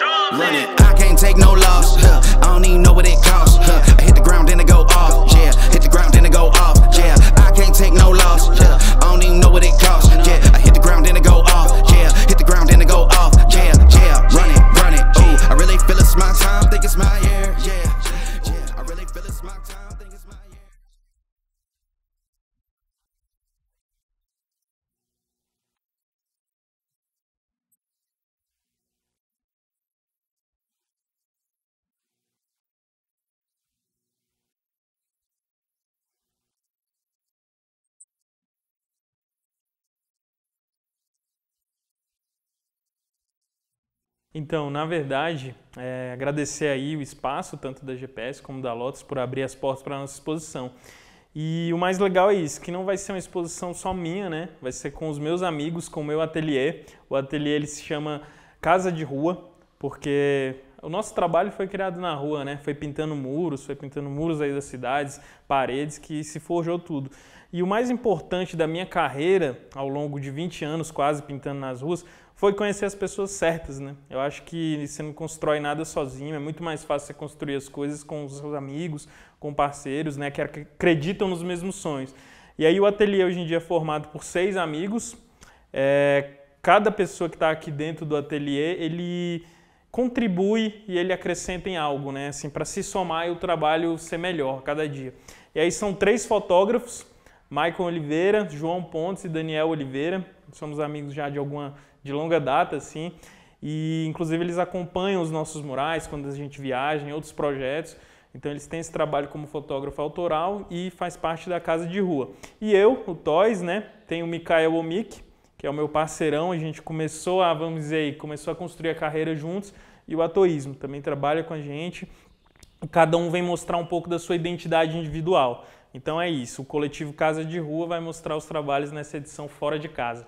Run it, I can't take no loss. I don't even know what it costs. Então, na verdade, é, agradecer aí o espaço, tanto da GPS como da Lotus, por abrir as portas para a nossa exposição. E o mais legal é isso, que não vai ser uma exposição só minha, né? Vai ser com os meus amigos, com o meu ateliê. O ateliê ele se chama Casa de Rua, porque o nosso trabalho foi criado na rua, né? Foi pintando muros, foi pintando muros aí das cidades, paredes, que se forjou tudo. E o mais importante da minha carreira, ao longo de 20 anos quase pintando nas ruas, foi conhecer as pessoas certas, né? Eu acho que você não constrói nada sozinho, é muito mais fácil você construir as coisas com os seus amigos, com parceiros, né? Que acreditam nos mesmos sonhos. E aí o ateliê hoje em dia é formado por seis amigos. É, cada pessoa que está aqui dentro do ateliê, ele contribui e ele acrescenta em algo, né? Assim, para se somar e o trabalho ser melhor cada dia. E aí são três fotógrafos, Maicon Oliveira, João Pontes e Daniel Oliveira. Somos amigos já de alguma de longa data, assim. E inclusive eles acompanham os nossos murais quando a gente viaja em outros projetos. Então eles têm esse trabalho como fotógrafo autoral e faz parte da casa de rua. E eu, o Toys, né? Tenho o Mikael Omik, que é o meu parceirão, a gente começou a, vamos dizer, aí, começou a construir a carreira juntos, e o Atoísmo também trabalha com a gente. Cada um vem mostrar um pouco da sua identidade individual. Então é isso, o coletivo Casa de Rua vai mostrar os trabalhos nessa edição Fora de Casa.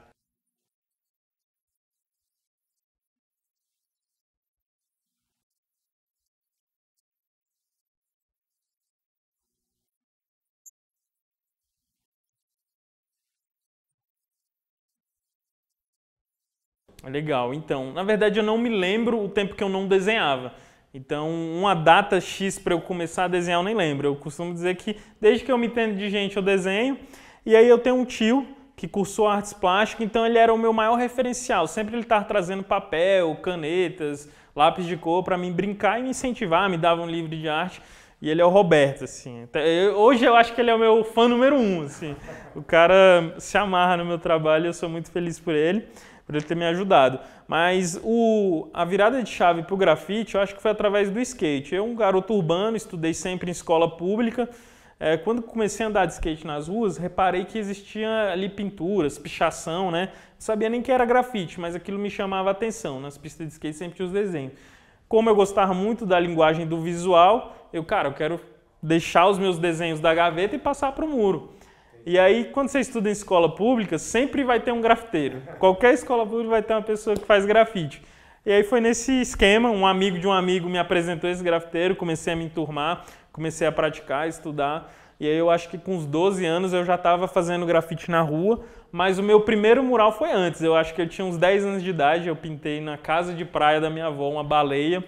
Legal. Então, na verdade, eu não me lembro o tempo que eu não desenhava. Então, uma data X para eu começar a desenhar, eu nem lembro. Eu costumo dizer que desde que eu me entendo de gente, eu desenho. E aí eu tenho um tio que cursou artes plásticas, então ele era o meu maior referencial. Sempre ele estava trazendo papel, canetas, lápis de cor para mim brincar e me incentivar, me dava um livro de arte. E ele é o Roberto, assim. Hoje eu acho que ele é o meu fã número um, assim. O cara se amarra no meu trabalho, eu sou muito feliz por ele por ele ter me ajudado. Mas o, a virada de chave para o grafite, eu acho que foi através do skate. Eu, um garoto urbano, estudei sempre em escola pública. É, quando comecei a andar de skate nas ruas, reparei que existia ali pinturas, pichação, né? Não sabia nem que era grafite, mas aquilo me chamava a atenção. Nas pistas de skate sempre tinha os desenhos. Como eu gostava muito da linguagem do visual, eu, cara, eu quero deixar os meus desenhos da gaveta e passar para o muro. E aí, quando você estuda em escola pública, sempre vai ter um grafiteiro. Qualquer escola pública vai ter uma pessoa que faz grafite. E aí foi nesse esquema, um amigo de um amigo me apresentou esse grafiteiro, comecei a me enturmar, comecei a praticar, a estudar. E aí eu acho que com uns 12 anos eu já estava fazendo grafite na rua, mas o meu primeiro mural foi antes. Eu acho que eu tinha uns 10 anos de idade, eu pintei na casa de praia da minha avó uma baleia.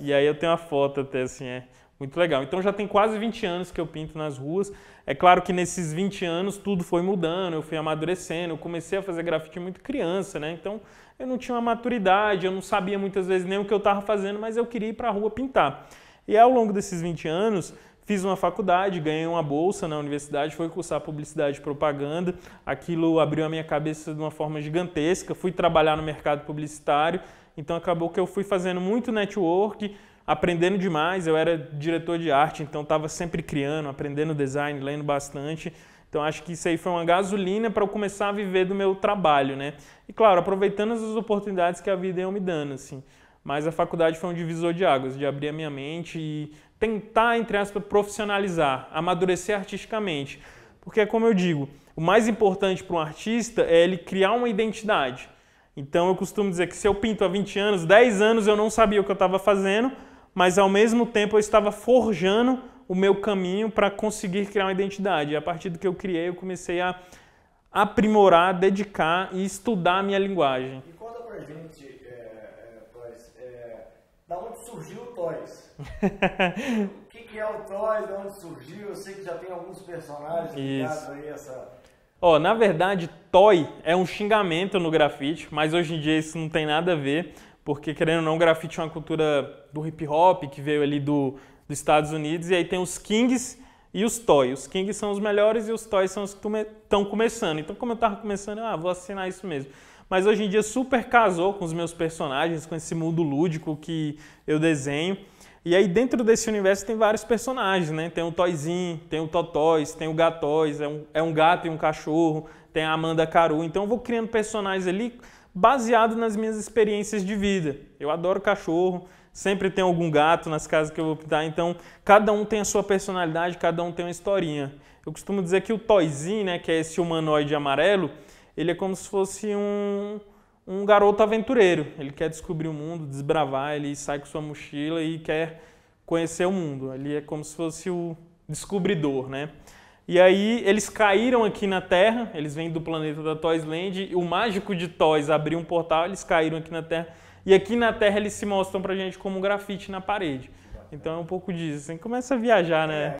E aí eu tenho uma foto até assim, é muito legal. Então já tem quase 20 anos que eu pinto nas ruas. É claro que nesses 20 anos tudo foi mudando, eu fui amadurecendo, eu comecei a fazer grafite muito criança, né? Então eu não tinha uma maturidade, eu não sabia muitas vezes nem o que eu estava fazendo, mas eu queria ir para a rua pintar. E ao longo desses 20 anos, fiz uma faculdade, ganhei uma bolsa na universidade, fui cursar publicidade e propaganda. Aquilo abriu a minha cabeça de uma forma gigantesca. Fui trabalhar no mercado publicitário, então acabou que eu fui fazendo muito network, aprendendo demais. Eu era diretor de arte, então estava sempre criando, aprendendo design, lendo bastante. Então acho que isso aí foi uma gasolina para eu começar a viver do meu trabalho, né? E claro, aproveitando as oportunidades que a vida ia me dando, assim. Mas a faculdade foi um divisor de águas, de abrir a minha mente e tentar, entre aspas, profissionalizar, amadurecer artisticamente. Porque, como eu digo, o mais importante para um artista é ele criar uma identidade. Então eu costumo dizer que se eu pinto há 20 anos, 10 anos eu não sabia o que eu estava fazendo, mas ao mesmo tempo eu estava forjando o meu caminho para conseguir criar uma identidade. E a partir do que eu criei, eu comecei a aprimorar, dedicar e estudar a minha linguagem. E conta pra gente, é, é, Toys, é, da onde surgiu o Toys? o que, que, é o Toys, da onde surgiu? Eu sei que já tem alguns personagens ligados aí a essa... oh, na verdade, toy é um xingamento no grafite, mas hoje em dia isso não tem nada a ver porque querendo ou não, o grafite é uma cultura do hip hop que veio ali do, dos Estados Unidos, e aí tem os Kings e os Toys. Os Kings são os melhores e os Toys são os que estão começando. Então, como eu estava começando, ah, vou assinar isso mesmo. Mas hoje em dia super casou com os meus personagens, com esse mundo lúdico que eu desenho. E aí dentro desse universo tem vários personagens, né? Tem o Toyzinho, tem o Totóis, tem o Gatóis, é um, é um gato e um cachorro, tem a Amanda Caru. Então eu vou criando personagens ali baseado nas minhas experiências de vida. Eu adoro cachorro, sempre tem algum gato nas casas que eu vou pintar, então cada um tem a sua personalidade, cada um tem uma historinha. Eu costumo dizer que o Toyzinho, né, que é esse humanoide amarelo, ele é como se fosse um, um garoto aventureiro. Ele quer descobrir o mundo, desbravar, ele sai com sua mochila e quer conhecer o mundo. Ele é como se fosse o descobridor, né? E aí eles caíram aqui na Terra, eles vêm do planeta da Toys Land, o mágico de Toys abriu um portal, eles caíram aqui na Terra. E aqui na Terra eles se mostram pra gente como um grafite na parede. Então é um pouco disso, assim, começa a viajar, né?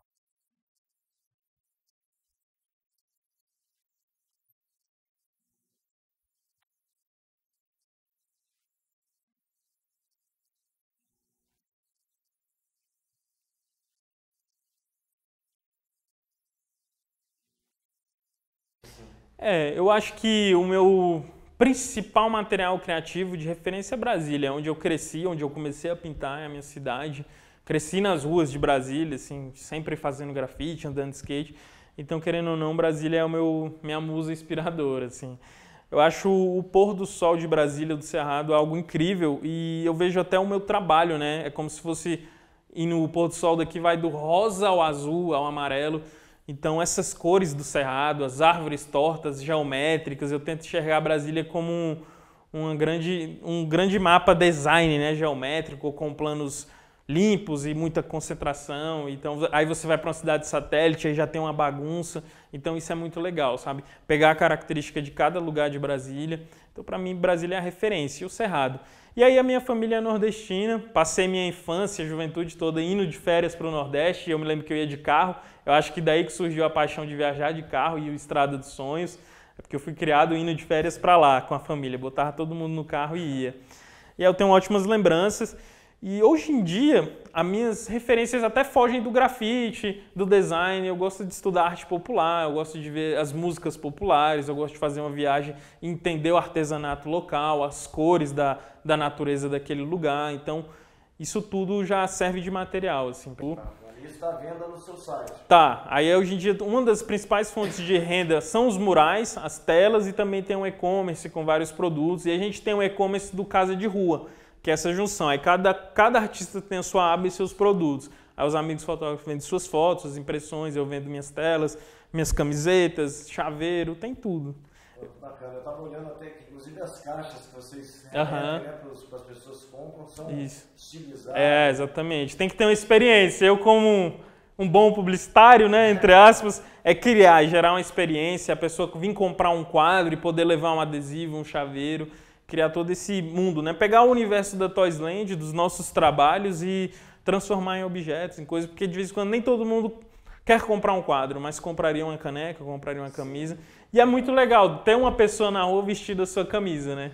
É, eu acho que o meu principal material criativo de referência é Brasília, é onde eu cresci, onde eu comecei a pintar, é a minha cidade. Cresci nas ruas de Brasília, assim, sempre fazendo grafite, andando de skate. Então, querendo ou não, Brasília é o meu minha musa inspiradora, assim. Eu acho o pôr do sol de Brasília do Cerrado algo incrível e eu vejo até o meu trabalho, né? É como se fosse ir no pôr do sol daqui vai do rosa ao azul ao amarelo. Então essas cores do cerrado, as árvores tortas, geométricas, eu tento enxergar Brasília como um, uma grande, um grande mapa design né, geométrico, com planos limpos e muita concentração. Então, aí você vai para uma cidade satélite, aí já tem uma bagunça. Então, isso é muito legal, sabe? Pegar a característica de cada lugar de Brasília. Então, para mim, Brasília é a referência e o Cerrado. E aí, a minha família é nordestina. Passei minha infância, juventude toda indo de férias para o Nordeste. Eu me lembro que eu ia de carro. Eu acho que daí que surgiu a paixão de viajar de carro e o Estrada dos Sonhos. É porque eu fui criado indo de férias para lá com a família. Botava todo mundo no carro e ia. E aí eu tenho ótimas lembranças. E hoje em dia, as minhas referências até fogem do grafite, do design. Eu gosto de estudar arte popular, eu gosto de ver as músicas populares, eu gosto de fazer uma viagem e entender o artesanato local, as cores da, da natureza daquele lugar. Então, isso tudo já serve de material. Assim. Tá, isso está à venda no seu site. Tá. Aí hoje em dia uma das principais fontes de renda são os murais, as telas e também tem um e-commerce com vários produtos. E a gente tem um e-commerce do Casa de Rua que é essa junção. Aí cada, cada artista tem a sua aba e seus produtos. Aí os amigos fotógrafos vendem suas fotos, suas impressões, eu vendo minhas telas, minhas camisetas, chaveiro, tem tudo. Bacana, eu estava olhando até que, inclusive, as caixas que vocês uhum. né, para as pessoas compram são Isso. estilizadas. É, exatamente. Tem que ter uma experiência. Eu, como um bom publicitário, né, entre aspas, é criar, gerar uma experiência, a pessoa vir comprar um quadro e poder levar um adesivo, um chaveiro criar todo esse mundo, né? Pegar o universo da Toysland, dos nossos trabalhos e transformar em objetos, em coisas, porque de vez em quando nem todo mundo quer comprar um quadro, mas compraria uma caneca, compraria uma camisa. E é muito legal ter uma pessoa na rua vestida a sua camisa, né?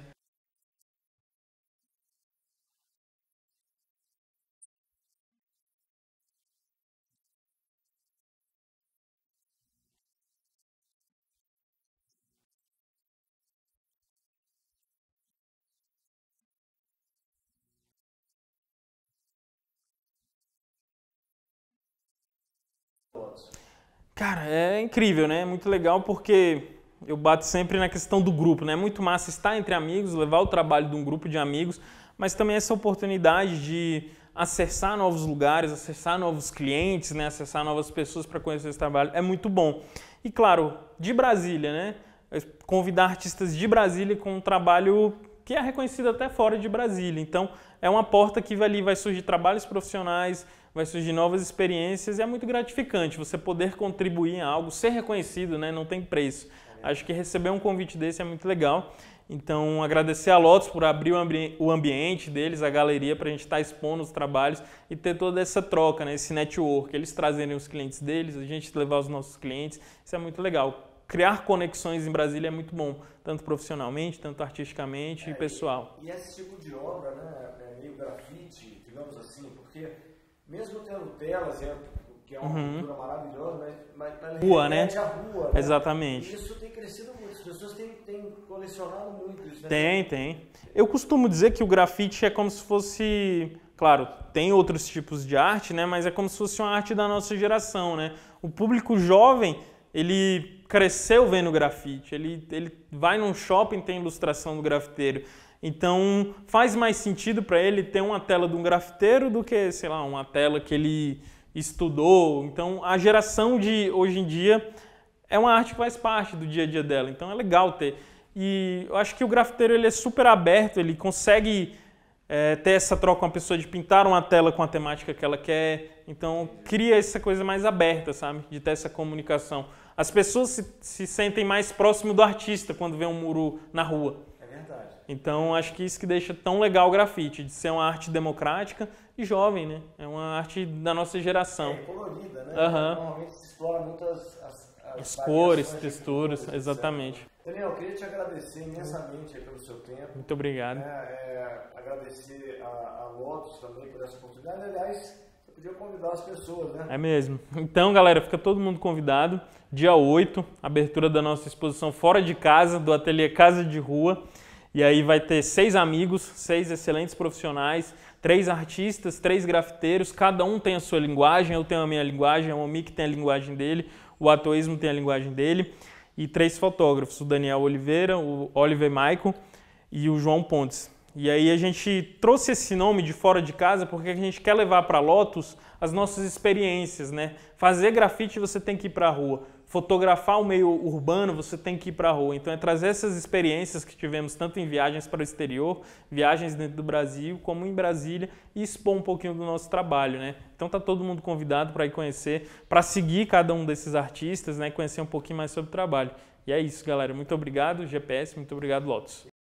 Cara, é incrível, né? É muito legal porque eu bato sempre na questão do grupo, né? É muito massa estar entre amigos, levar o trabalho de um grupo de amigos, mas também essa oportunidade de acessar novos lugares, acessar novos clientes, né? acessar novas pessoas para conhecer esse trabalho é muito bom. E claro, de Brasília, né? É convidar artistas de Brasília com um trabalho que é reconhecido até fora de Brasília. Então, é uma porta que ali vai surgir trabalhos profissionais, vai surgir novas experiências e é muito gratificante você poder contribuir em algo, ser reconhecido, né? Não tem preço. Acho que receber um convite desse é muito legal. Então, agradecer a Lotus por abrir o, ambi o ambiente deles, a galeria, para a gente estar tá expondo os trabalhos e ter toda essa troca, né? esse network. Eles trazerem os clientes deles, a gente levar os nossos clientes. Isso é muito legal criar conexões em Brasília é muito bom, tanto profissionalmente, tanto artisticamente é, e pessoal. E, e, esse tipo de obra, né, é meio grafite, digamos assim, porque mesmo tendo telas, é, que é uma uhum. cultura maravilhosa, mas, mas rua, né? a rua, né? Exatamente. E isso tem crescido muito, as pessoas têm, têm colecionado muito isso. Né? Tem, tem. Eu costumo dizer que o grafite é como se fosse claro, tem outros tipos de arte, né, mas é como se fosse uma arte da nossa geração, né? O público jovem ele cresceu vendo grafite, ele, ele vai num shopping tem ilustração do grafiteiro. Então faz mais sentido para ele ter uma tela de um grafiteiro do que, sei lá, uma tela que ele estudou. Então a geração de hoje em dia é uma arte que faz parte do dia a dia dela. Então é legal ter. E eu acho que o grafiteiro ele é super aberto, ele consegue é, ter essa troca com a pessoa de pintar uma tela com a temática que ela quer. Então cria essa coisa mais aberta, sabe? De ter essa comunicação. As pessoas se, se sentem mais próximo do artista quando vê um muro na rua. É verdade. Então acho que isso que deixa tão legal o grafite, de ser uma arte democrática e jovem, né? É uma arte da nossa geração. É colorida, né? Uhum. Normalmente se explora muito as, as, as, as cores, texturas, exatamente. Daniel, eu queria te agradecer imensamente pelo seu tempo. Muito obrigado. É, é, agradecer a, a Lotus também por essa oportunidade. Aliás, podia convidar as pessoas, né? É mesmo. Então, galera, fica todo mundo convidado. Dia 8, abertura da nossa exposição Fora de Casa, do ateliê Casa de Rua. E aí vai ter seis amigos, seis excelentes profissionais, três artistas, três grafiteiros, cada um tem a sua linguagem, eu tenho a minha linguagem, o Mick tem a linguagem dele, o Atoísmo tem a linguagem dele, e três fotógrafos, o Daniel Oliveira, o Oliver Michael e o João Pontes. E aí a gente trouxe esse nome de fora de casa porque a gente quer levar para Lotus as nossas experiências, né? Fazer grafite você tem que ir para a rua, fotografar o meio urbano você tem que ir para a rua. Então é trazer essas experiências que tivemos tanto em viagens para o exterior, viagens dentro do Brasil, como em Brasília e expor um pouquinho do nosso trabalho, né? Então tá todo mundo convidado para ir conhecer, para seguir cada um desses artistas, né? Conhecer um pouquinho mais sobre o trabalho. E é isso, galera. Muito obrigado, GPS. Muito obrigado, Lotus.